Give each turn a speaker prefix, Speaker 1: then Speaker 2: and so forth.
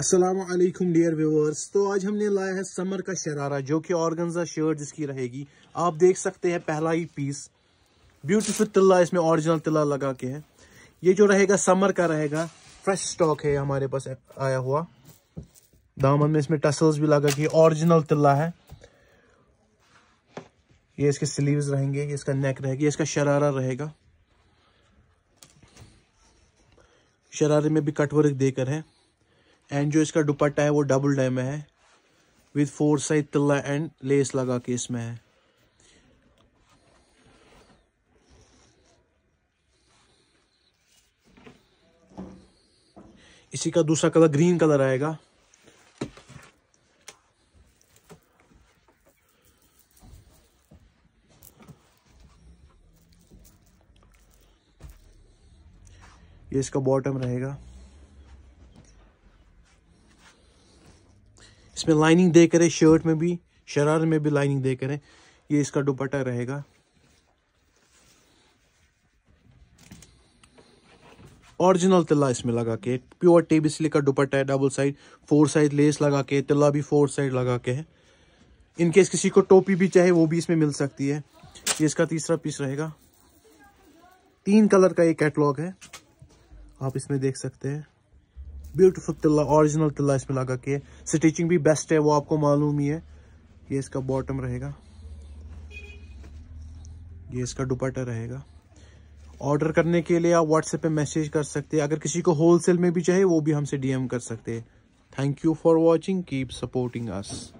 Speaker 1: Aslam dear viewers तो आज हमने लाया है समर का शरारा जो कि ऑर्गनजा शर्ट जिसकी रहेगी आप देख सकते हैं पहला ही पीस ब्यूटीफुल तिल्ला इसमें ओरिजिनल तिल्ला लगा के है ये जो रहेगा समर का रहेगा फ्रेश स्टॉक है हमारे पास आया हुआ दामन में इसमें टसल्स भी लगा के ओरिजिनल तिल्ला है ये इसके स्लीव्स रहेंगे ये इसका नेक रहेगा इसका शरारा रहेगा शरारे में भी कटवर्क देकर है एंड जो इसका दुपट्टा है वो डबल डे में है विद फोर साइड तिल्ला एंड लेस लगा के इसमें है इसी का दूसरा कलर ग्रीन कलर आएगा ये इसका बॉटम रहेगा इसमें लाइनिंग दे करें शर्ट में भी शरार में भी लाइनिंग दे करें ये इसका दुपट्टा रहेगा ऑरिजिनल तिल्ला इसमें लगा के प्योर टेबी का दुपट्टा है double side four side lace लगा के तिल्ला भी फोर साइड लगा के है इनकेस किसी को टोपी भी चाहे वो भी इसमें मिल सकती है ये इसका तीसरा पीस रहेगा तीन कलर का ये कैटलॉग है आप इसमें देख सकते हैं ब्यूटीफुल तिल्ला ओरिजिनल तिल्ला इसमें लगा के स्टिचिंग भी बेस्ट है वो आपको मालूम ही है ये इसका बॉटम रहेगा ये इसका दुपट्टा रहेगा ऑर्डर करने के लिए आप व्हाट्सएप पे मैसेज कर सकते हैं अगर किसी को होलसेल में भी चाहिए वो भी हमसे डीएम कर सकते हैं thank you for watching keep supporting us